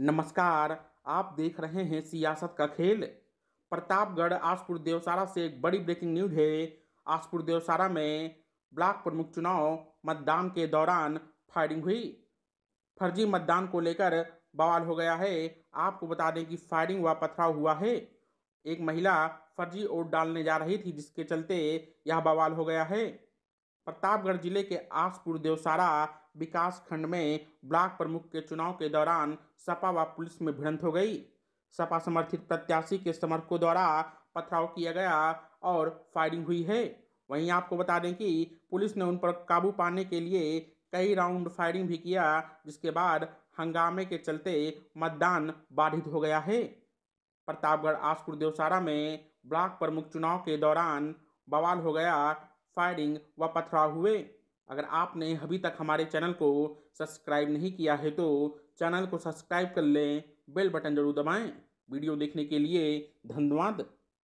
नमस्कार आप देख रहे हैं सियासत का खेल प्रतापगढ़ आसपुर देवसारा से एक बड़ी ब्रेकिंग न्यूज है आसपुर देवसारा में ब्लॉक प्रमुख चुनाव मतदान के दौरान फायरिंग हुई फर्जी मतदान को लेकर बवाल हो गया है आपको बता दें कि फायरिंग व पथराव हुआ है एक महिला फर्जी वोट डालने जा रही थी जिसके चलते यह बवाल हो गया है प्रतापगढ़ जिले के आसपुर देवसारा विकास खंड में ब्लॉक प्रमुख के चुनाव के दौरान सपा व पुलिस में भिड़ंत हो गई सपा समर्थित प्रत्याशी के समर्थकों द्वारा पथराव किया गया और फायरिंग हुई है वहीं आपको बता दें कि पुलिस ने उन पर काबू पाने के लिए कई राउंड फायरिंग भी किया जिसके बाद हंगामे के चलते मतदान बाधित हो गया है प्रतापगढ़ आसपुर देवसारा में ब्लॉक प्रमुख चुनाव के दौरान बवाल हो गया फायरिंग व पथराव हुए अगर आपने अभी तक हमारे चैनल को सब्सक्राइब नहीं किया है तो चैनल को सब्सक्राइब कर लें बेल बटन जरूर दबाएं वीडियो देखने के लिए धन्यवाद